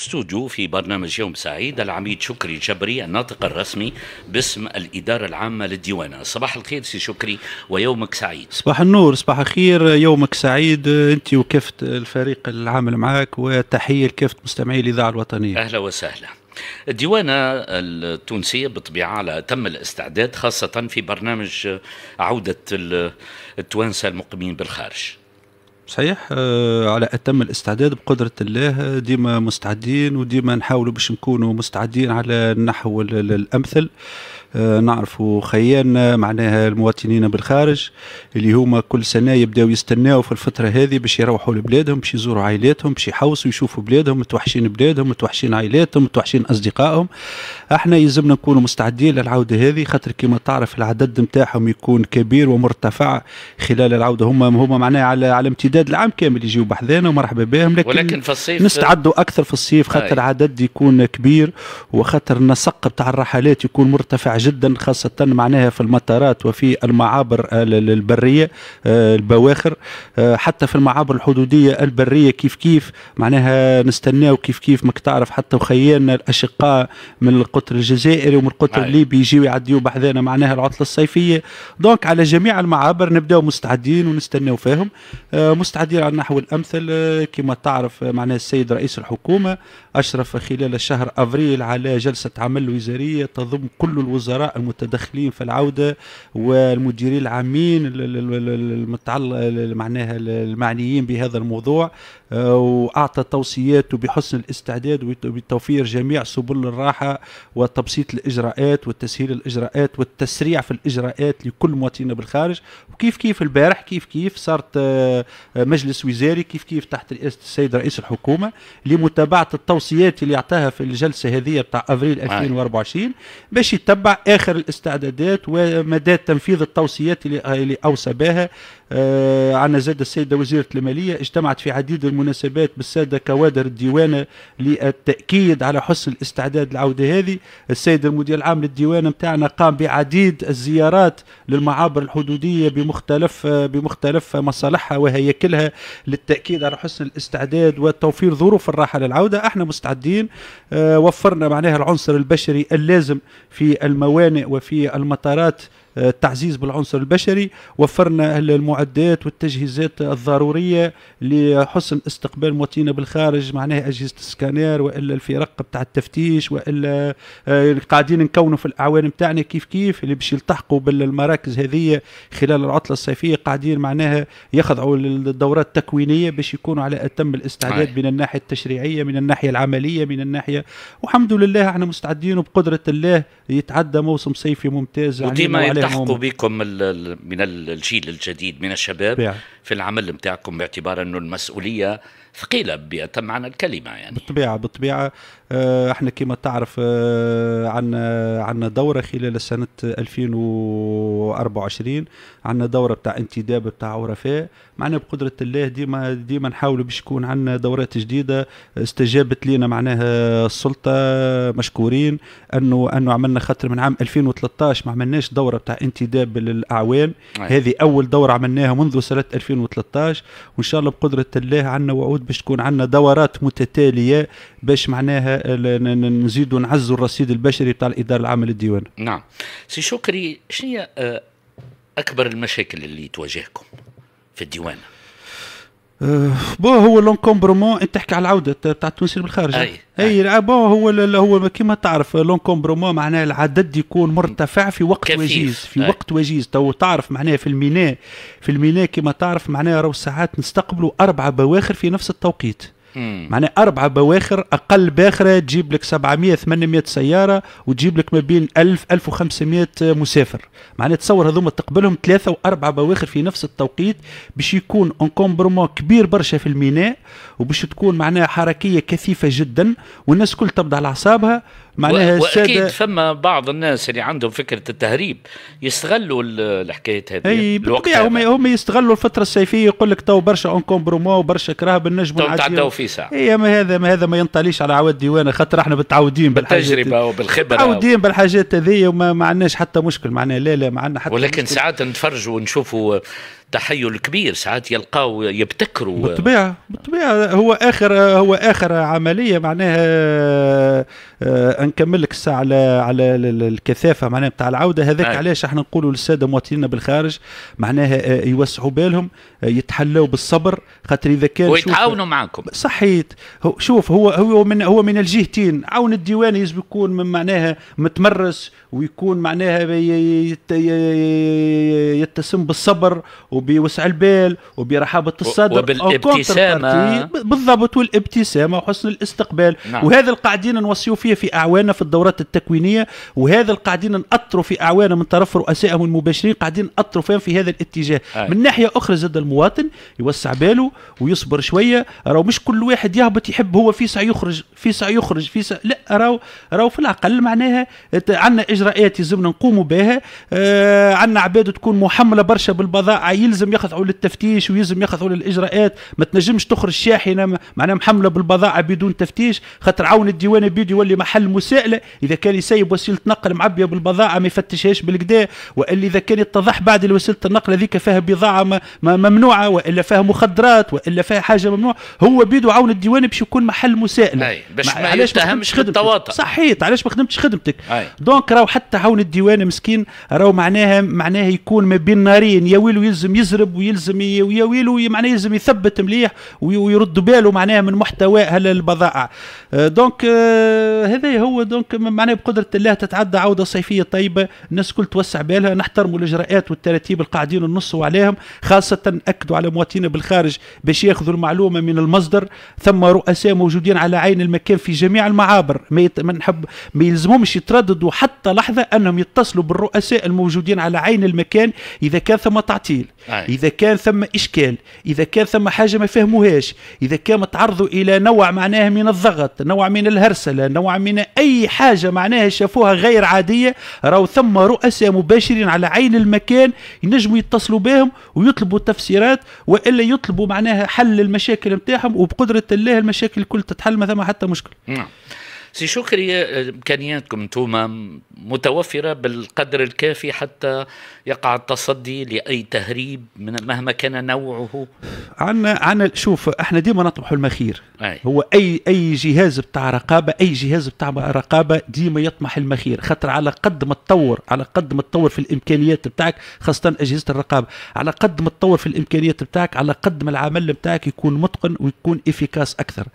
استوديو في برنامج يوم سعيد العميد شكري جبري الناطق الرسمي باسم الإدارة العامة للديوانة صباح الخير سي شكري ويومك سعيد صباح النور صباح الخير يومك سعيد أنت وكافة الفريق العامل معك وتحية لكافة مستمعي الإذاعة الوطنية أهلا وسهلا الديوانة التونسية بطبيعة على تم الاستعداد خاصة في برنامج عودة التوانسة المقيمين بالخارج صحيح آه على اتم الاستعداد بقدره الله آه، ديما مستعدين وديما نحاولوا باش نكونوا مستعدين على النحو الامثل آه، نعرفوا خيانا آه، معناها المواطنين بالخارج اللي هما كل سنه يبداو يستناو في الفتره هذه باش يروحوا لبلادهم باش يزوروا عائلاتهم باش يحوسوا يشوفوا بلادهم متوحشين بلادهم متوحشين عائلاتهم متوحشين اصدقائهم احنا يلزمنا نكونوا مستعدين للعوده هذه خاطر كما تعرف العدد نتاعهم يكون كبير ومرتفع خلال العوده هما هما معناها على على امتداد العام كامل يجيو بحذانا ومرحبا بهم لكن ولكن في الصيف نستعدوا اكثر في الصيف خاطر العدد يكون كبير وخاطر النسق بتاع الرحلات يكون مرتفع جدا خاصة معناها في المطارات وفي المعابر البرية آه، آه، البواخر آه، حتى في المعابر الحدودية البرية كيف كيف معناها نستناو كيف كيف ماك تعرف حتى وخيالنا الأشقاء من القطر الجزائري ومن القطر الليبي يجيو يعديو بحذانا معناها العطلة الصيفية دونك على جميع المعابر نبداو مستعدين ونستناو فيهم مستعدين على النحو الأمثل كما تعرف معناها السيد رئيس الحكومة أشرف خلال شهر أفريل على جلسة عمل وزارية تضم كل الوزراء الوزراء المتدخلين في العوده والمديرين العامين معناها المعنيين بهذا الموضوع وأعطى توصيات بحسن الاستعداد وبتوفير جميع سبل الراحة وتبسيط الإجراءات وتسهيل الإجراءات والتسريع في الإجراءات لكل مواطنين بالخارج وكيف كيف البارح كيف كيف صارت آه، آه، مجلس وزاري كيف كيف تحت رئاسة السيد رئيس الحكومة لمتابعة التوصيات اللي أعطاها في الجلسة هذه بتاع أفريل 2024 باش يتبع آخر الاستعدادات ومدى تنفيذ التوصيات اللي أوصى بها آه عنا زاد السيدة وزيرة المالية اجتمعت في عديد المناسبات بالسادة كوادر الديوانة للتأكيد على حسن الاستعداد للعودة هذه السيد المدير العام للديوانة نتاعنا قام بعديد الزيارات للمعابر الحدودية بمختلف بمختلف مصالحها وهياكلها للتأكيد على حسن الاستعداد وتوفير ظروف الراحة للعودة احنا مستعدين آه، وفرنا معناها العنصر البشري اللازم في الموانئ وفي المطارات التعزيز بالعنصر البشري وفرنا المعدات والتجهيزات الضرورية لحسن استقبال مواطنينا بالخارج معناها أجهزة السكانير وإلا الفرق بتاع التفتيش وإلا آه، قاعدين نكونوا في الأعوان بتاعنا كيف كيف اللي باش يلتحقوا بالمراكز هذه خلال العطلة الصيفية قاعدين معناها يخضعوا للدورات التكوينية باش يكونوا على أتم الاستعداد من الناحية التشريعية من الناحية العملية من الناحية والحمد لله احنا مستعدين وبقدرة الله يتعدى موسم صيفي ممتاز يعني وديما تلتحقوا بكم من الجيل الجديد من الشباب بيع. في العمل نتاعكم باعتبار انه المسؤوليه ثقيله بأتم معنى الكلمه يعني بالطبيعه بالطبيعه آه، احنا كما تعرف آه، عندنا عندنا دوره خلال سنه 2024 عندنا دوره بتاع انتداب بتاع عرفاء معنا بقدره الله ديما ديما نحاولوا باش يكون عندنا دورات جديده استجابت لنا معناها السلطه مشكورين انه انه عملنا خاطر من عام 2013 ما عملناش دوره بتاع انتداب للاعوان هذه اول دوره عملناها منذ سنه 2013 وان شاء الله بقدره الله عندنا وعود باش تكون عندنا دورات متتاليه باش معناها نزيدوا نعزوا الرصيد البشري تاع الاداره العامه للديوان نعم سي شكري شنو هي آه، اكبر المشاكل اللي تواجهكم في الديوان أه بون هو لونكومبرومون انت تحكي على العوده تاع التونسيين بالخارج اي اي, أي. بون هو هو كيما تعرف لونكومبرومون معناه العدد يكون مرتفع في وقت وجيز في أي. وقت وجيز تو تعرف معناه في الميناء في الميناء كيما تعرف معناه راهو ساعات نستقبلوا اربع بواخر في نفس التوقيت معناها أربعة بواخر أقل باخرة تجيب لك 700 800 سيارة وتجيب لك ما بين 1000 1500 مسافر معناها تصور هذوما تقبلهم ثلاثة وأربعة بواخر في نفس التوقيت باش يكون انكومبرمون كبير برشا في الميناء وباش تكون معناها حركية كثيفة جدا والناس كل تبدا على أعصابها معناها واكيد فما بعض الناس اللي عندهم فكره التهريب يستغلوا الحكايه هذه اي بالطبيعه هم هم يستغلوا الفتره الصيفيه يقول لك تو برشا اون كومبرومو برشا كراه بالنجم تعداو في ساعه اي ما هذا ما هذا ما ينطليش على عواد ديوانا خاطر احنا متعودين بالتجربه وبالخبره متعودين بالحاجات هذه وما ما عندناش حتى مشكل معناها لا لا ما عندنا حتى ولكن ساعات نتفرجوا ونشوفوا تحيل كبير ساعات يلقاو يبتكروا بالطبيعه بالطبيعه هو اخر هو اخر عمليه معناها آه، نكمل لك الساعه على على الكثافه معناها نتاع العوده هذاك آه. علاش احنا نقولوا للساده مواطنينا بالخارج معناها آه، يوسعوا بالهم آه، يتحلوا بالصبر خاطر اذا كان ويتعاونوا معاكم صحيت شوف هو هو من هو من الجهتين عون الديوان يجب يكون من معناها متمرس ويكون معناها يتسم بالصبر و وبوسع البال وبرحابه الصدر وبالابتسامه بالضبط والابتسامه وحسن الاستقبال نعم. وهذا القاعدين نوصيو فيه في اعواننا في الدورات التكوينيه وهذا القاعدين نأطروا في اعواننا من طرف رؤسائهم المباشرين قاعدين نأطروا فيهم في هذا الاتجاه أي. من ناحيه اخرى زاد المواطن يوسع باله ويصبر شويه راهو مش كل واحد يهبط يحب هو في ساعه يخرج في ساعه يخرج في ساعة لا راهو راهو في العقل معناها عندنا اجراءات يلزمنا نقوموا بها آه، عندنا عباد تكون محمله برشا بالبضائع يلزم يخضعوا للتفتيش ويلزم يخضعوا للاجراءات ما تنجمش تخرج شاحنه نعم- معناها محمله بالبضاعه بدون تفتيش خاطر عون الديوان بيدي يولي محل مساءله اذا كان يسيب وسيله نقل معبيه بالبضاعه ما يفتشهاش بالكدا والا اذا كان يتضح بعد وسيله النقل هذيك فيها بضاعه ممنوعه والا فيها مخدرات والا فيها حاجه ممنوعه هو بيدو عون الديوان باش يكون محل مساءله باش ما يتهمش خدمتك صحيت علاش ما خدمتش خدمتك دونك راهو حتى عون الديوان مسكين راهو معناها معناها يكون ما بين نارين يا ويلو يلزم يزرب ويلزم ويويل معناه يلزم يثبت مليح ويرد باله معناها من محتوى البضائع آه، دونك آه، هذا هو دونك معناه بقدره الله تتعدى عوده صيفيه طيبه الناس الكل توسع بالها نحترموا الاجراءات والتراتيب القاعدين النص عليهم خاصه اكدوا على مواطنينا بالخارج باش ياخذوا المعلومه من المصدر ثم رؤساء موجودين على عين المكان في جميع المعابر ما, يت... ما نحب ما يلزمهمش يترددوا حتى لحظه انهم يتصلوا بالرؤساء الموجودين على عين المكان اذا كان ثم تعطيل أي. اذا كان ثم اشكال اذا كان ثم حاجه ما فهموهاش اذا كان تعرضوا الى نوع معناه من الضغط نوع من الهرسله نوع من اي حاجه معناها شافوها غير عاديه راهو ثم رؤساء مباشرين على عين المكان ينجموا يتصلوا بهم ويطلبوا تفسيرات والا يطلبوا معناها حل المشاكل نتاعهم وبقدره الله المشاكل الكل تتحل ما ثم حتى مشكل نعم. سي شكري آه، امكانياتكم انتم متوفره بالقدر الكافي حتى يقع التصدي لاي تهريب من مهما كان نوعه عندنا عندنا شوف احنا ديما نطمحوا المخير أي. هو اي اي جهاز بتاع رقابه اي جهاز بتاع رقابه ديما يطمح المخير خاطر على قد ما تطور على قد ما تطور في الامكانيات بتاعك خاصه اجهزه الرقابه على قد ما تطور في الامكانيات بتاعك على قد ما العمل بتاعك يكون متقن ويكون افيكاس اكثر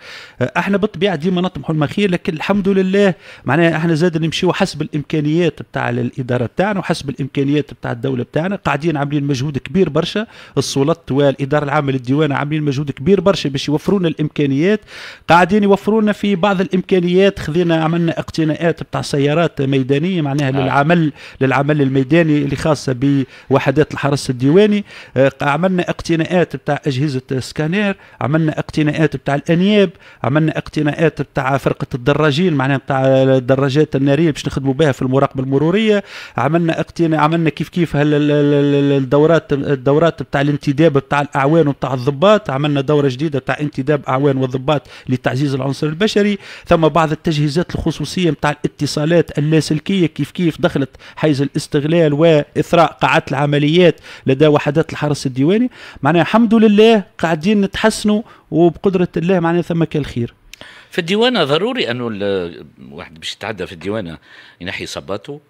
آه، احنا بالطبيعه ديما نطمحوا المخير لكن الحمد لله معناها احنا زاد نمشيو حسب الامكانيات بتاع الاداره بتاعنا وحسب الامكانيات بتاع الدوله بتاعنا قاعدين عاملين مجهود كبير برشا السلطات والاداره العامه للديوان عاملين مجهود كبير برشا باش يوفرونا الامكانيات قاعدين يوفرونا في بعض الامكانيات خذينا عملنا اقتناءات بتاع سيارات ميدانيه معناها آه. للعمل للعمل الميداني اللي خاصه بوحدات الحرس الديواني آه، عملنا اقتناءات بتاع اجهزه سكانير عملنا اقتناءات بتاع الانياب عملنا اقتناءات بتاع فرقه الدراجات العجين معناها نتاع الدراجات الناريه باش نخدموا بها في المراقبه المروريه عملنا اقتناء عملنا كيف كيف الدورات الدورات نتاع الانتداب نتاع الاعوان نتاع الضباط عملنا دوره جديده نتاع انتداب اعوان وضباط لتعزيز العنصر البشري ثم بعض التجهيزات الخصوصيه نتاع الاتصالات اللاسلكيه كيف كيف دخلت حيز الاستغلال واثراء قاعات العمليات لدى وحدات الحرس الديواني معناها الحمد لله قاعدين نتحسنوا وبقدره الله معناها ثمك الخير فالديوانه ضروري انه الواحد باش يتعدى في الديوانه ينحي صباته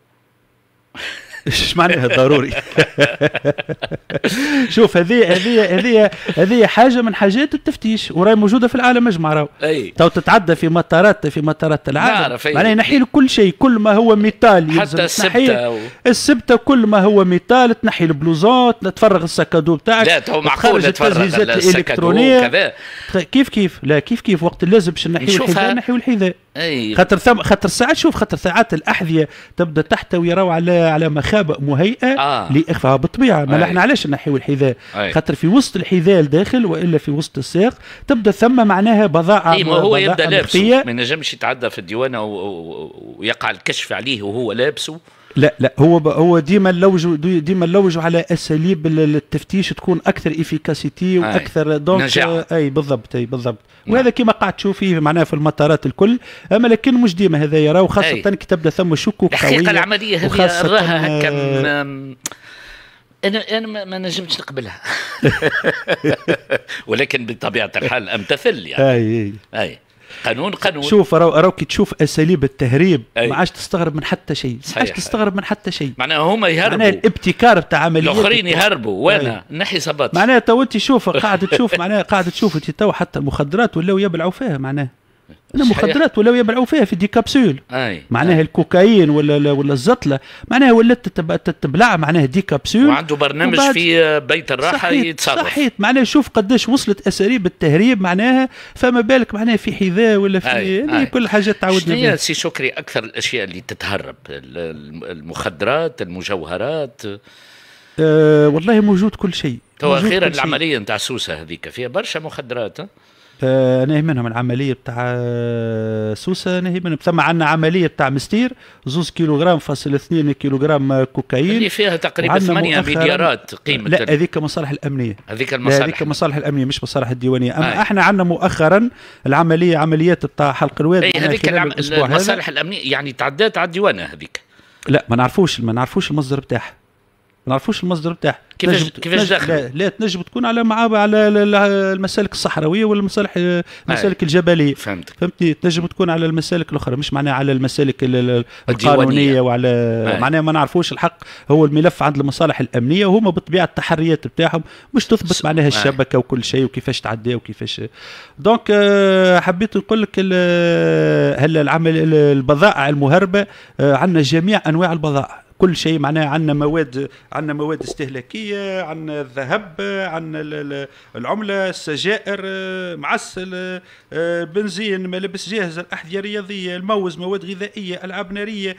ايش معناها ضروري شوف هذه هذه هذه هذه حاجه من حاجات التفتيش وراي موجوده في العالم اجمع راهو اي تو تتعدى في مطارات في مطارات العالم معناها نحي كل شيء كل ما هو ميتال حتى السبته و... السبته كل ما هو ميتال تنحي البلوزات تفرغ السكادو بتاعك لا تو معقول تفرغ الالكترونيه كيف كيف لا كيف كيف وقت لازم باش نحيو الحذاء نحيو الحذاء أي. خاطر ثم خاطر ساعات شوف خاطر ساعات الاحذيه تبدا تحتوي راهو على على مخابئ مهيئه آه. لاخفاء بالطبيعه ما احنا علاش نحيو الحذاء خاطر في وسط الحذاء الداخل والا في وسط الساق تبدا ثم معناها بضاعه اي ما هو يبدا لابسه ما ينجمش يتعدى في الديوانه ويقع الكشف عليه وهو لابسه لا لا هو هو ديما اللوج ديما اللوج على اساليب التفتيش تكون اكثر افيكاسيتي واكثر دونك نجاح. اي بالضبط اي بالضبط نعم. وهذا كما قاعد تشوف فيه معناها في المطارات الكل اما لكن مش ديما هذا يرى وخاصه أي. كي تبدا ثم شكوك الحقيقه العمليه هذه راها آه، هكا انا انا ما نجمتش نقبلها ولكن بطبيعه الحال امتثل يعني اي اي, أي. قانون قانون شوف راو راك تشوف اساليب التهريب ما عادش تستغرب من حتى شيء ما عادش تستغرب من حتى شيء معناها هما يهربوا معناها الابتكار تاع عمليه الاخرين يهربوا وانا نحي صبات معناها تو انت شوف قاعد تشوف معناها قاعد تشوف انت تو حتى المخدرات ولاو يبلعوا فيها معناها المخدرات ولاو يبلعوا فيها في دي كابسول أي. معناها أي. الكوكايين ولا ولا الزطله معناها ولات تبلع معناها دي كابسول وعنده برنامج في بيت الراحه صحيت يتصرف صحيت معناها شوف قداش وصلت اساليب التهريب معناها فما بالك معناها في حذاء ولا في أي. يعني أي. كل حاجه تعودنا شنو سي شكري اكثر الاشياء اللي تتهرب المخدرات المجوهرات أه والله موجود كل شيء تو اخيرا العمليه نتاع سوسه هذيك فيها برشا مخدرات آه، نهي منهم العمليه بتاع آه، سوسه نهي منهم ثم عندنا عمليه بتاع مستير زوز كيلوغرام فاصل اثنين كيلوغرام آه، كوكايين اللي فيها تقريبا ثمانية مليارات قيمه لا هذيك مصالح الامنيه هذيك المصالح هذيك مصالح الامنيه مش مصالح الديوانيه اما آه. احنا عندنا مؤخرا العمليه عمليات بتاع حلق الواد إيه، هذيك المصالح الامنيه يعني تعدات على الديوانه هذيك لا ما نعرفوش ما نعرفوش المصدر بتاعها ما نعرفوش المصدر بتاعها كيفاش كيفاش دخل لا, لا تنجم تكون على مع على المسالك الصحراويه ولا المسالك المسالك الجبليه فهمت فهمتني تنجم تكون على المسالك الاخرى مش معناها على المسالك القانونيه وعلى معناها ما نعرفوش الحق هو الملف عند المصالح الامنيه وهما بطبيعه التحريات بتاعهم مش تثبت معناها الشبكه وكل شيء وكيفاش تعدي وكيفاش دونك آه، حبيت نقول لك هلا العمل البضائع المهربه آه، عندنا جميع انواع البضائع كل شيء معناها عندنا مواد عندنا مواد استهلاكيه عندنا الذهب عندنا العمله السجائر معسل بنزين ملابس جاهزه الاحذيه الرياضيه الموز مواد غذائيه العاب ناريه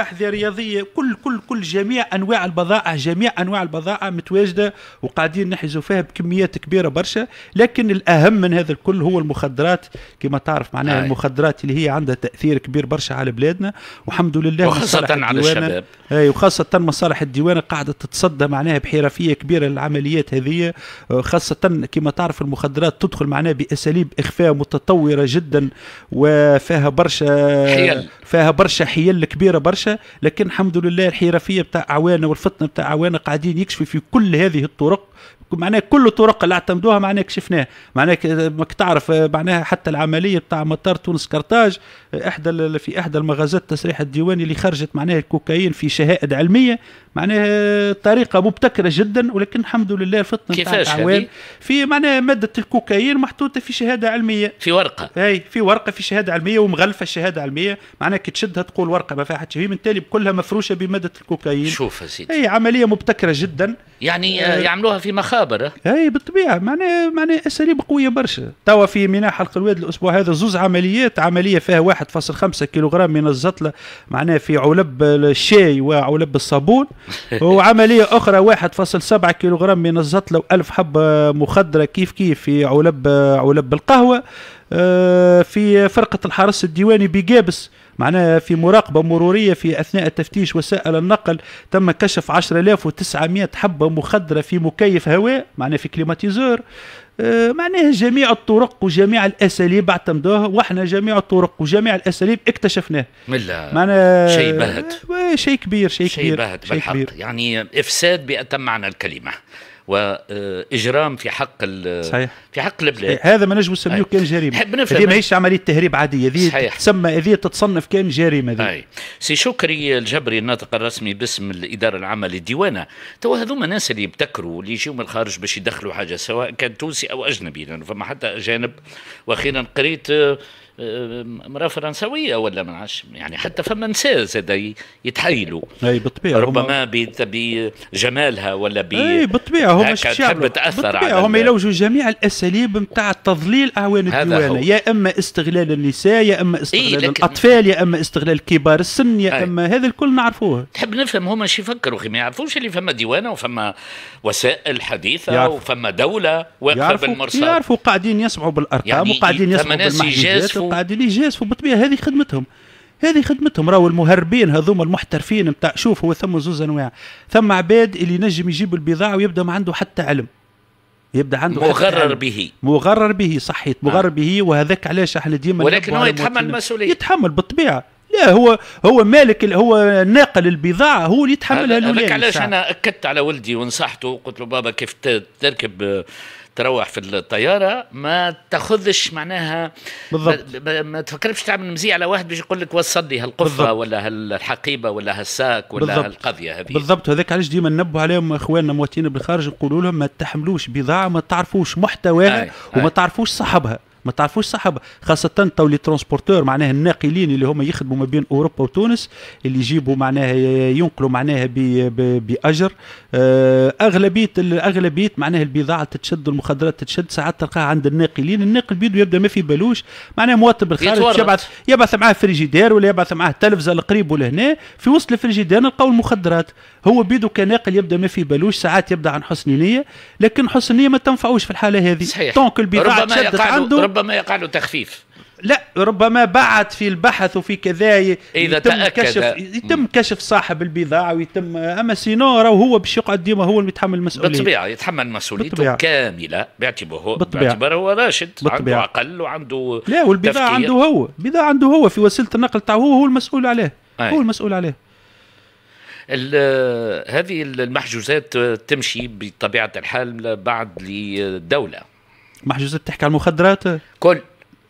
احذيه رياضيه كل كل كل جميع انواع البضائع جميع انواع البضائع متواجده وقاعدين نحجزوا فيها بكميات كبيره برشا لكن الاهم من هذا الكل هو المخدرات كما تعرف معناها المخدرات اللي هي عندها تاثير كبير برشا على بلادنا والحمد لله وخاصه على الشباب الشباب اي وخاصه مصالح الديوان قاعده تتصدى معناها بحرفيه كبيره للعمليات هذه إيه، خاصه كما تعرف المخدرات تدخل معناها باساليب اخفاء متطوره جدا وفيها برشا حيل فيها برشا حيل كبيره برشا لكن الحمد لله الحرفيه بتاع أعوانا والفطنه بتاع أعوانا قاعدين يكشفوا في كل هذه الطرق معناها كل الطرق اللي اعتمدوها معناها كشفناها معناها ماك تعرف إيه، معناها حتى العمليه بتاع مطار تونس كرتاج احدى في احدى المغازات تسريح الديواني اللي خرجت معناها الكوكا كاين في شهائد علميه معناها طريقه مبتكره جدا ولكن الحمد لله فتنا كيفاش عوام في معناها ماده الكوكايين محطوطه في شهاده علميه في ورقه اي في ورقه في شهاده علميه ومغلفه شهاده علميه معناها كي تشدها تقول ورقه ما فيها حتى شيء من تالي كلها مفروشه بماده الكوكايين شوف يا سيدي اي عمليه مبتكره جدا يعني آه يعملوها في مخابر اي بالطبيعه معناها معناها اساليب قويه برشا توا في ميناء حلق الواد الاسبوع هذا زوز عمليات عمليه فيها 1.5 كيلوغرام من الزطله معناها في علب بالشاي وعلب الصابون وعملية أخرى 1.7 كيلوغرام من الزطلة و1000 حبة مخدرة كيف كيف في علب علب القهوه آه، في فرقة الحرس الديواني بجابس معناها في مراقبة مرورية في أثناء التفتيش وسائل النقل تم كشف 10900 حبة مخدرة في مكيف هواء معناها في كليماتيزور آه، معناها جميع الطرق وجميع الاساليب اعتمدوها واحنا جميع الطرق وجميع الاساليب اكتشفناه ملا معناها شيء بهت آه، شيء كبير شيء, كبير شيء بهت بالحق كبير. يعني افساد باتم معنى الكلمه واجرام في حق صحيح. في حق البلاد صحيح. هذا ما نجم نسميه كان جريمه هذه ماهيش عمليه تهريب عاديه هذه تسمى هذه تتصنف كان جريمه هذه سي شكري الجبري الناطق الرسمي باسم الاداره العامه للديوانه تو هذوما الناس اللي يبتكروا اللي يجيو من الخارج باش يدخلوا حاجه سواء كان تونسي او اجنبي لانه يعني فما حتى اجانب واخيرا قريت آه، امراه آه، فرنسويه ولا من عش يعني حتى فما نساء زاد يتحايلوا اي بالطبيعه ربما بجمالها ولا ب اي بالطبيعه هم تحب تاثر على هم يلوجوا جميع الاساليب نتاع تضليل اعوان الديوانه يا اما استغلال النساء يا اما استغلال إيه الاطفال يا اما استغلال كبار السن يا أي. اما هذا الكل نعرفوه تحب نفهم هما شي يفكروا ما يعرفوش اللي فما ديوانه وفما وسائل حديثه يعرف. وفما دوله واقفه بالمرصاد يعرفوا قاعدين يسمعوا بالارقام يعني وقاعدين يسمعوا بالمحجوزات القاعده اللي جاس بالطبيعه هذه خدمتهم هذه خدمتهم راهو المهربين هذوما المحترفين نتاع شوف هو ثم زوز انواع ثم عباد اللي نجم يجيب البضاعه ويبدا ما عنده حتى علم يبدا عنده مغرر به مغرر به صحيت آه. مغرر به وهذاك علاش احنا ديما ولكن هو يتحمل المسؤوليه يتحمل بالطبيعه لا هو هو مالك هو ناقل البضاعه هو اللي يتحملها هذاك علاش انا اكدت على ولدي ونصحته قلت له بابا كيف تركب تروح في الطياره ما تاخذش معناها بالضبط ما تفكرش تعمل مزيع على واحد باش يقول لك وصل لي هالقفه بالضبط. ولا هالحقيبه ولا هالساك ولا بالضبط. هالقضيه هذه بالضبط هذاك علاش ديما ننبه عليهم اخواننا مواطنين بالخارج نقولوا لهم ما تحملوش بضاعه ما تعرفوش محتواها وما أي. تعرفوش صاحبها ما تعرفوش صاحب خاصه تو لي ترونسبورتور معناها الناقلين اللي هما يخدموا ما بين اوروبا وتونس اللي يجيبوا معناها ينقلوا معناها باجر آه، اغلبيه اغلبيه معناها البضاعه تتشد والمخدرات تتشد ساعات تلقاها عند الناقلين الناقل بيدو يبدا ما في بالوش معناها مواطن بالخارج يبعث يبعث معاه فريجيدير ولا يبعث معاه تلفزه لقريب ولا هنا في وسط الفريجيدير نلقاو المخدرات هو بيدو كناقل يبدا ما في بالوش ساعات يبدا عن حسن نيه لكن حسن نيه ما تنفعوش في الحاله هذه صحيح طونك البضاعه تشدت عنده ربما يقع له تخفيف لا ربما بعد في البحث وفي كذا إذا يتم تأكد كشف يتم كشف صاحب البضاعة ويتم أما سينو راهو هو باش يقعد ديما هو اللي يتحمل المسؤولية بالطبيعة يتحمل مسؤوليته كاملة باعتباره باعتباره هو راشد بطبيعة. عنده عقل وعنده لا والبضاعة عنده هو البضاعة عنده هو في وسيلة النقل تاعو هو هو المسؤول عليه أي. هو المسؤول عليه هذه المحجوزات تمشي بطبيعة الحال بعد للدوله محجوز بتحكي على المخدرات كل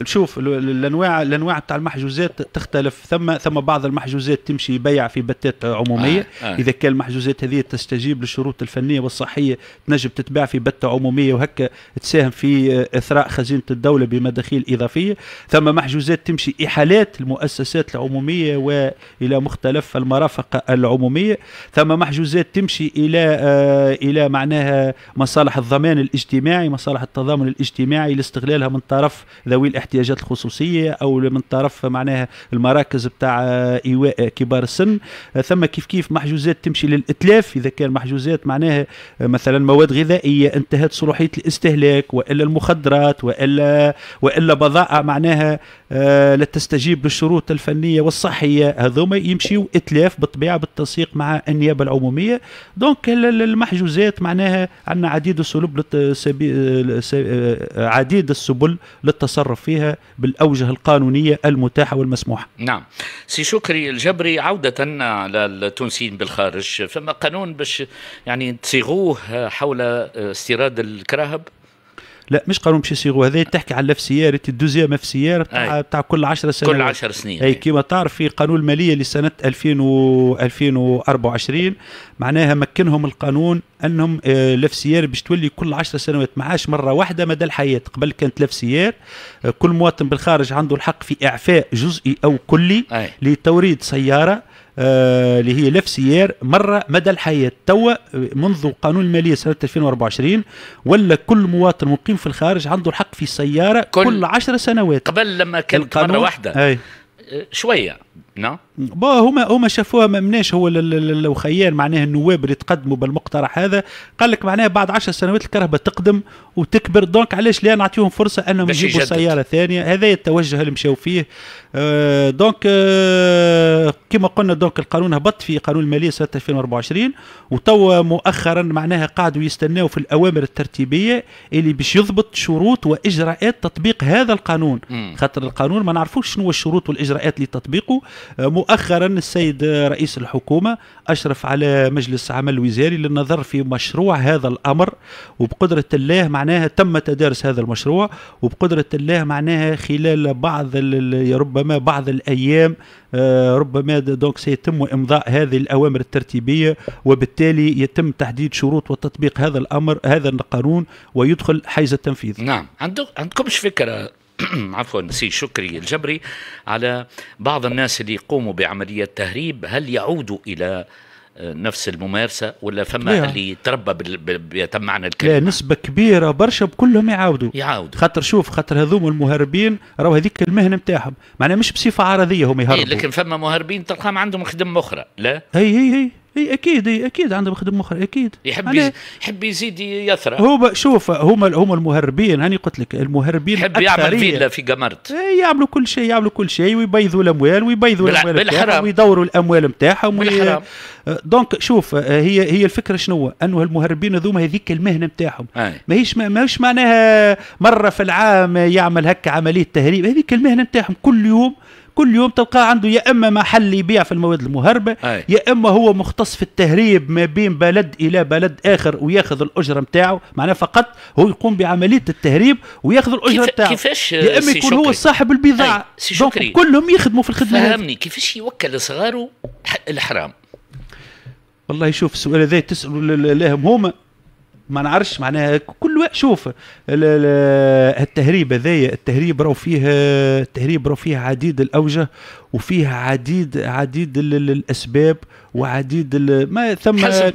شوف الانواع الانواع تاع المحجوزات تختلف ثم ثم بعض المحجوزات تمشي بيع في بتات عموميه آه. آه. اذا كان المحجوزات هذه تستجيب للشروط الفنيه والصحيه تنجم تتباع في بته عموميه وهكا تساهم في آه، اثراء خزينه الدوله بمداخيل اضافيه ثم محجوزات تمشي احالات المؤسسات العموميه والى مختلف المرافق العموميه ثم محجوزات تمشي الى آه الى معناها مصالح الضمان الاجتماعي مصالح التضامن الاجتماعي لاستغلالها من طرف ذوي الاحتياج الاحتياجات الخصوصيه او من طرف معناها المراكز بتاع ايواء كبار السن ثم كيف كيف محجوزات تمشي للاتلاف اذا كان محجوزات معناها مثلا مواد غذائيه انتهت صلاحيه الاستهلاك والا المخدرات والا والا بضائع معناها آه، لا تستجيب للشروط الفنيه والصحيه هذوما يمشيو اتلاف بالطبيعه بالتنسيق مع النيابه العموميه دونك المحجوزات معناها عندنا عديد السلوب آه، عديد السبل للتصرف فيها بالاوجه القانونيه المتاحه والمسموحه. نعم. سي شكري الجبري عوده للتونسيين بالخارج فما قانون باش يعني تصيغوه حول استيراد الكراهب لا مش قانون باش سيغو هذا تحكي على الاف انت الدوزيام افسيار سي ار بتاع كل 10 سنوات كل 10 سنين اي كيما تعرف في قانون الماليه لسنه 2000 و 2024 معناها مكنهم القانون انهم آه، الاف باش تولي كل 10 سنوات معاش مره واحده مدى الحياه قبل كانت الاف آه، كل مواطن بالخارج عنده الحق في اعفاء جزئي او كلي أي. لتوريد سياره آه، اللي هي لفسيير مرة مدى الحياة توا منذ قانون المالية سنة 2024 ولا كل مواطن مقيم في الخارج عنده الحق في سياره كل, كل عشر سنوات قبل لما كانت مرة واحدة أي. شوية نعم با هما هما شافوها ما مناش هو لو خيال معناها النواب اللي تقدموا بالمقترح هذا قال لك معناها بعد 10 سنوات الكرهبه تقدم وتكبر دونك علاش لا نعطيهم فرصه انهم يجيبوا سياره ثانيه هذا التوجه اللي مشاو فيه آه، دونك آه، كما قلنا دونك القانون هبط في قانون الماليه سنه 2024 وتوا مؤخرا معناها قعدوا يستناو في الاوامر الترتيبيه اللي باش يضبط شروط واجراءات تطبيق هذا القانون خاطر القانون ما نعرفوش شنو الشروط والاجراءات لتطبيقه مؤخرا السيد رئيس الحكومة أشرف على مجلس عمل وزاري للنظر في مشروع هذا الأمر وبقدرة الله معناها تم تدارس هذا المشروع وبقدرة الله معناها خلال بعض ربما بعض الأيام آه، ربما دونك سيتم إمضاء هذه الأوامر الترتيبية وبالتالي يتم تحديد شروط وتطبيق هذا الأمر هذا القانون ويدخل حيز التنفيذ نعم عندكمش فكرة عفوا سي شكري الجبري على بعض الناس اللي يقوموا بعملية تهريب هل يعودوا إلى آه، نفس الممارسة ولا فما لا. اللي تربى بيتم معنى الكلمة لا نسبة كبيرة برشا بكلهم يعاودوا يعاودوا خاطر شوف خاطر هذوم المهربين راهو هذيك المهنة نتاعهم معناها مش بصفة عرضية هم يهربوا إيه، لكن فما مهربين تلقاهم عندهم خدمة أخرى لا هي هي هي اي اكيد اي اكيد عندهم خدمه اخرى اكيد يحب يحب يزيد يثرى هو شوف هما هما المهربين هاني قلت لك المهربين يحب يعمل فيلا في قمرت يعملوا كل شيء يعملوا كل شيء ويبيضوا الاموال ويبيضوا الاموال بالحرام ويدوروا الاموال نتاعهم بالحرام آه، دونك شوف آه، هي هي الفكره شنو انه المهربين هذوما هذيك المهنه نتاعهم ماهيش ماهيش معناها مره في العام يعمل هكا عمليه تهريب هذيك المهنه نتاعهم كل يوم كل يوم تلقاه عنده يا اما محل يبيع في المواد المهربه أي. يا اما هو مختص في التهريب ما بين بلد الى بلد اخر وياخذ الاجره نتاعو معناه فقط هو يقوم بعمليه التهريب وياخذ الاجره نتاعو كيف كيفاش يا اما يكون هو صاحب البضاعه كلهم يخدموا في الخدمه فهمني كيفاش يوكل صغاره الحرام والله شوف السؤال هذا تسالوا لهم هما ما نعرفش معناها كل واحد شوف التهريب هذايا التهريب راهو فيه التهريب راهو فيه عديد الاوجه وفيه عديد عديد الاسباب وعديد ما ثم حزب.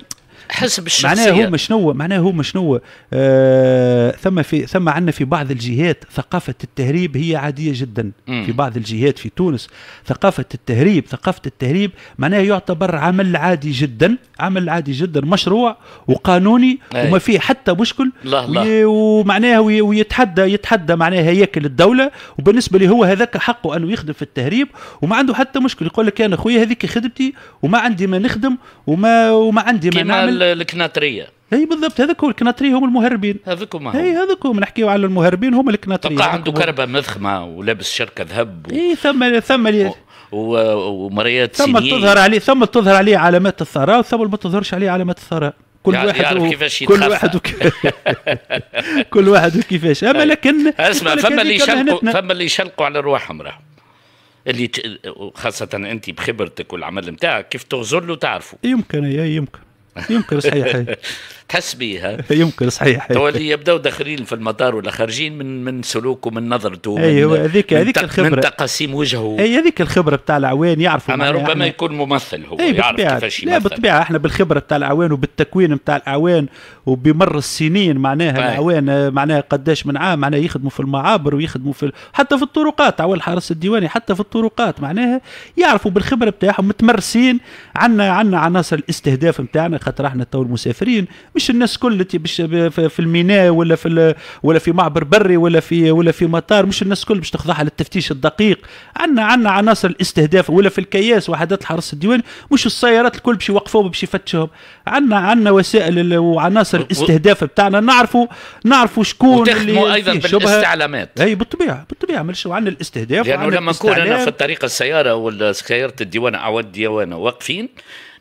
حسب الشخصيه معناه هو شنو معناه هو شنو آه ثم في ثم عندنا في بعض الجهات ثقافه التهريب هي عاديه جدا م. في بعض الجهات في تونس ثقافه التهريب ثقافه التهريب معناه يعتبر عمل عادي جدا عمل عادي جدا مشروع وقانوني أي. وما فيه حتى مشكل وي ومعناه ويتحدى يتحدى معناه هياكل الدوله وبالنسبه لي هو هذاك حقه انه يخدم في التهريب وما عنده حتى مشكل يقول لك انا خويا هذيك خدمتي وما عندي ما نخدم وما وما عندي ما نعمل تعمل الكناتريه اي بالضبط هذاك هو الكناتري هم المهربين هذوك هم اي هذوك هم نحكيو على المهربين هم الكناتري تلقى عنده كربه مضخمه ولابس شركه ذهب و... اي ثم ثم و... و... ومريات ثم تظهر عليه ثم تظهر عليه علامات الثراء وثم ما تظهرش عليه علامات الثراء كل واحد و... كيفاش كل واحد وك... كل واحد وكيفاش اما لكن اسمع فما اللي يشلقوا فما اللي يشلقوا على رواحهم راه اللي خاصه انت بخبرتك والعمل نتاعك كيف تغزر له تعرفه يمكن يمكن Yok, hayır, hayır. تسبيها يمكن صحيح اللي يبداو داخلين في المطار ولا خارجين من من سلوكه من نظرته ايوه هذيك هذيك الخبره من تقاسيم وجهه اي هذيك الخبره بتاع العوان يعرفوا اما ربما يعني يكون ممثل هو أي يعرف كيفاش يمثل لا بالطبيعه احنا بالخبره بتاع العوان وبالتكوين بتاع الاعوان وبمر السنين معناها الاعوان العوان معناها قداش من عام معناها يخدموا في المعابر ويخدموا في حتى في الطرقات عوان الحرس الديواني حتى في الطرقات معناها يعرفوا بالخبره بتاعهم متمرسين عندنا عندنا عناصر الاستهداف بتاعنا خاطر احنا تو المسافرين مش الناس الكل باش في الميناء ولا في ولا في معبر بري ولا في ولا في مطار مش الناس الكل باش تخضعها للتفتيش الدقيق عندنا عندنا عناصر الاستهداف ولا في الكياس وحدات الحرس الديواني مش السيارات الكل باش يوقفوهم باش يفتشهم عندنا عندنا وسائل وعناصر الاستهداف بتاعنا نعرفوا نعرفوا شكون اللي ايضا بالاستعلامات اي بالطبيعه بالطبيعه مش عندنا الاستهداف لانه لما نكون انا في الطريق السياره ولا سياره الديوان او ديوانه واقفين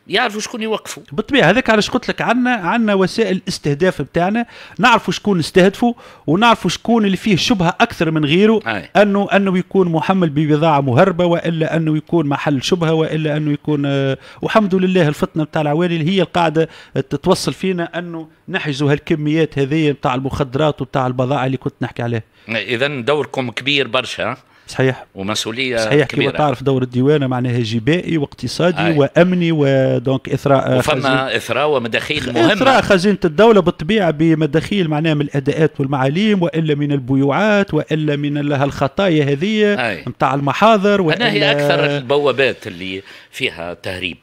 يعرفوا شكون يوقفوا بالطبيعه هذاك علاش قلت لك عندنا عندنا وسائل الاستهداف بتاعنا نعرفوا شكون نستهدفوا ونعرفوا شكون اللي فيه شبهه اكثر من غيره أي. انه انه يكون محمل ببضاعه مهربه والا انه يكون محل شبهه والا انه يكون آه والحمد لله الفتنه بتاع العوالي اللي هي القاعده تتوصل فينا انه نحجزوا هالكميات هذه بتاع المخدرات وبتاع البضائع اللي كنت نحكي عليها اذا دوركم كبير برشا صحيح ومسؤوليه صحيح كبيره كما تعرف دور الديوان معناها جبائي واقتصادي أي. وامني ودونك اثراء وفما اثراء ومداخيل مهمه اثراء خزينه الدوله بالطبيعه بمداخيل معناها من الاداءات والمعاليم والا من البيوعات والا من الخطايا هذه نتاع المحاضر والا هي اكثر البوابات اللي فيها تهريب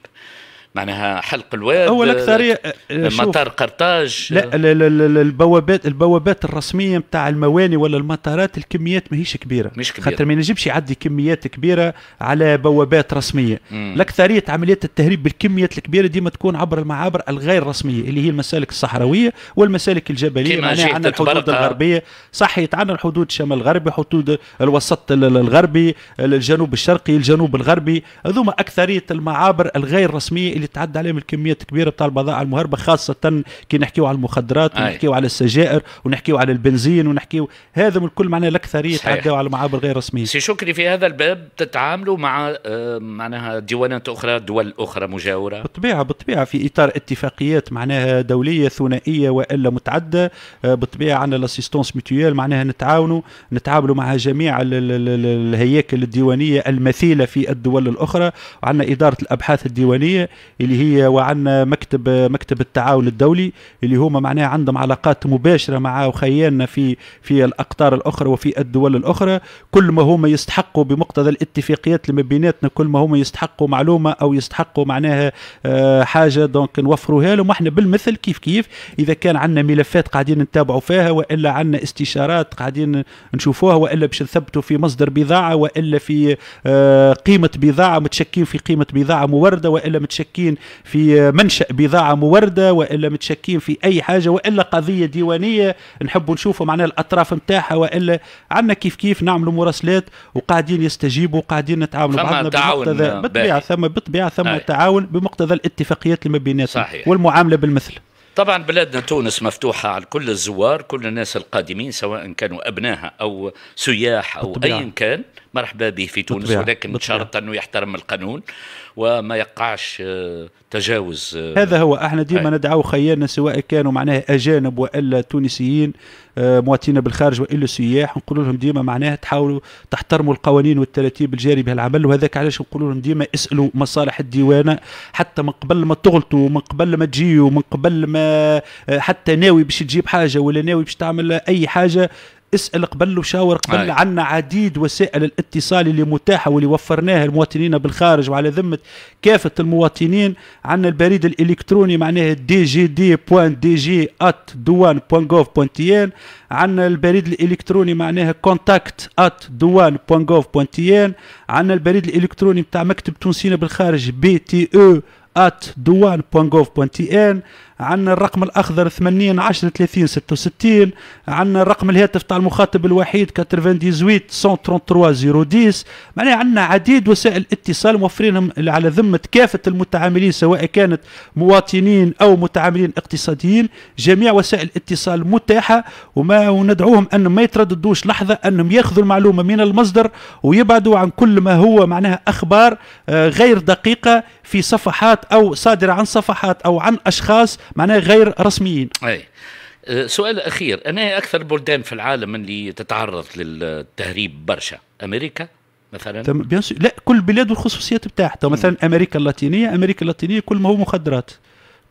معناها حلق الواد هو الاكثريه آه، مطار قرطاج لا, لا, لا, لا البوابات البوابات الرسميه نتاع المواني ولا المطارات الكميات ماهيش كبيره مش كبيره خاطر ما ينجمش يعدي كميات كبيره على بوابات رسميه الاكثريه عمليات التهريب بالكميات الكبيره ديما تكون عبر المعابر الغير رسميه اللي هي المسالك الصحراويه والمسالك الجبليه معناها عندنا الحدود الغربيه صحيت عندنا الحدود الشمال الغربي حدود الوسط الغربي الجنوب الشرقي الجنوب الغربي هذوما اكثريه المعابر الغير رسميه اللي تعدى عليهم الكميات الكبيره بتاع البضائع المهربه خاصه كي نحكيو على المخدرات ونحكيو على السجائر ونحكيو على البنزين ونحكيو هذا من الكل معناها الاكثريه تعدوا على المعابر غير رسميه سي شكري في هذا الباب تتعاملوا مع آه، معناها ديوانات اخرى دول اخرى مجاوره بالطبيعه بالطبيعه في اطار اتفاقيات معناها دوليه ثنائيه والا متعده آه، بالطبيعه عندنا لاسيستونس ميتويال معناها نتعاونوا نتعاملوا مع جميع الهياكل الديوانيه المثيله في الدول الاخرى وعندنا اداره الابحاث الديوانيه اللي هي وعن مكتب مكتب التعاون الدولي اللي هما معناها عندهم علاقات مباشره مع خياننا في في الاقطار الاخرى وفي الدول الاخرى كل ما هما يستحقوا بمقتضى الاتفاقيات اللي ما بيناتنا كل ما هما يستحقوا معلومه او يستحقوا معناها آه، حاجه دونك نوفروها لهم احنا بالمثل كيف كيف اذا كان عندنا ملفات قاعدين نتابعوا فيها والا عندنا استشارات قاعدين نشوفوها والا باش نثبتوا في مصدر بضاعه والا في آه، قيمه بضاعه متشكين في قيمه بضاعه مورده والا متشكين متشكين في منشأ بضاعة موردة وإلا متشكين في أي حاجة وإلا قضية ديوانية نحبوا نشوفوا معناها الأطراف نتاعها وإلا عندنا كيف كيف نعملوا مراسلات وقاعدين يستجيبوا وقاعدين نتعاونوا بعضنا بمقتضى بالطبيعة ثم بالطبيعة ثم التعاون بمقتضى الاتفاقيات اللي ما بيناتنا والمعاملة بالمثل طبعا بلادنا تونس مفتوحة على كل الزوار كل الناس القادمين سواء كانوا أبنائها أو سياح أو أي كان مرحبا به في تونس بطبيعة. ولكن بطبيعة. شرط أنه يحترم القانون وما يقعش آه، تجاوز آه، هذا هو احنا ديما ندعو خيالنا سواء كانوا معناها أجانب وإلا تونسيين آه، مواطنين بالخارج وإلا سياح نقول لهم ديما معناها تحاولوا تحترموا القوانين والتراتيب الجاري بها العمل وهذاك علاش نقول لهم ديما اسألوا مصالح الديوانة حتى من قبل ما تغلطوا من قبل ما تجيوا من قبل ما حتى ناوي باش تجيب حاجة ولا ناوي باش تعمل أي حاجة اسال قبل وشاور قبل عندنا عنا عديد وسائل الاتصال اللي متاحه واللي وفرناها للمواطنين بالخارج وعلى ذمه كافه المواطنين عندنا البريد الالكتروني معناه دي جي دي بوان دي جي ات دوان بوان جوف بوان تيان عندنا البريد الالكتروني معناها كونتاكت ات دوان بوان جوف بوان تيان عندنا البريد الالكتروني بتاع مكتب تونسينا بالخارج بي تي او ات دوان at ان عندنا الرقم الاخضر 80 10 30 66 عندنا الرقم الهاتف تاع المخاطب الوحيد 98 133 010 معناها عندنا عديد وسائل اتصال موفرينهم على ذمه كافه المتعاملين سواء كانت مواطنين او متعاملين اقتصاديين جميع وسائل الاتصال متاحه وما وندعوهم ان ما يترددوش لحظه انهم ياخذوا المعلومه من المصدر ويبعدوا عن كل ما هو معناها اخبار آه، غير دقيقه في صفحات او صادره عن صفحات او عن اشخاص معناها غير رسميين أي. أه، سؤال اخير انا اكثر بلدان في العالم اللي تتعرض للتهريب برشا امريكا مثلا تم لا كل بلاد والخصوصيات بتاعها مثلا امريكا اللاتينيه امريكا اللاتينيه كل ما هو مخدرات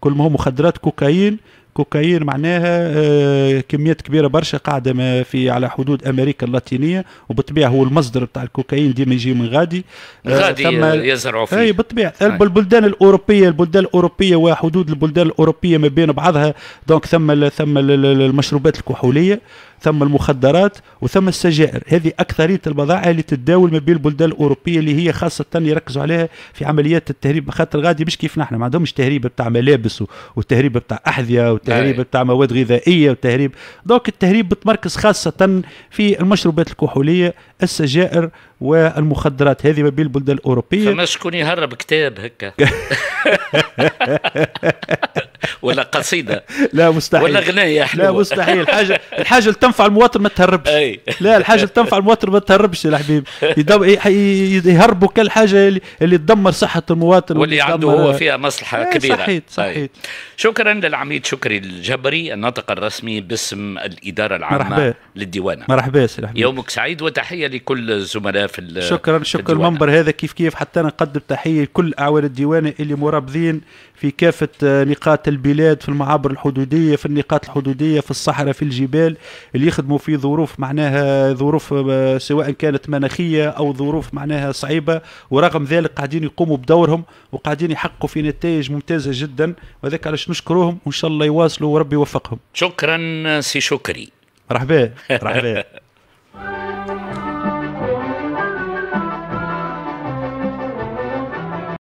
كل ما هو مخدرات كوكايين كوكايين معناها آه، كميات كبيره برشا قاعده في على حدود امريكا اللاتينيه وبالطبيعه هو المصدر بتاع الكوكايين ديما يجي من غادي آه، غادي يزرعوا فيه اي بالطبيعه البلدان الاوروبيه البلدان الاوروبيه وحدود البلدان الاوروبيه ما بين بعضها دونك ثم ثم المشروبات الكحوليه ثم المخدرات وثم السجائر هذه أكثرية البضائع اللي تتداول ما بين البلدان الأوروبية اللي هي خاصة يركزوا عليها في عمليات التهريب خاطر غادي مش كيف نحن ما عندهمش تهريب بتاع ملابس والتهريب بتاع أحذية والتهريب بتاع مواد غذائية والتهريب دوك التهريب بتمركز خاصة في المشروبات الكحولية السجائر والمخدرات هذه ما بين البلدان الأوروبية فما شكون يهرب كتاب هكا ولا قصيده لا مستحيل ولا غنايه حلوه لا مستحيل الحاجه الحاجه اللي تنفع المواطن ما تهربش أي. لا الحاجه اللي تنفع المواطن ما تهربش يا حبيبي يهربوا كل حاجه اللي تدمر صحه المواطن واللي عنده هو فيها مصلحه إيه، كبيره صحيح طيب. صحيح شكرا للعميد شكري الجبري الناطق الرسمي باسم الاداره العامه مرحبا. للديوانه مرحبا سي يومك سعيد وتحيه لكل الزملاء في شكرا شكرا المنبر هذا كيف كيف حتى نقدم تحيه لكل اعوان الديوانه اللي مرابضين في كافه آه، نقاط البلاد البلاد في المعابر الحدودية في النقاط الحدودية في الصحراء في الجبال اللي يخدموا في ظروف معناها ظروف آه، سواء كانت مناخية أو ظروف معناها صعيبة ورغم ذلك قاعدين يقوموا بدورهم وقاعدين يحققوا في نتائج ممتازة جدا وذلك علاش نشكروهم وإن شاء الله يواصلوا وربي يوفقهم شكرا سي شكري مرحبا مرحبا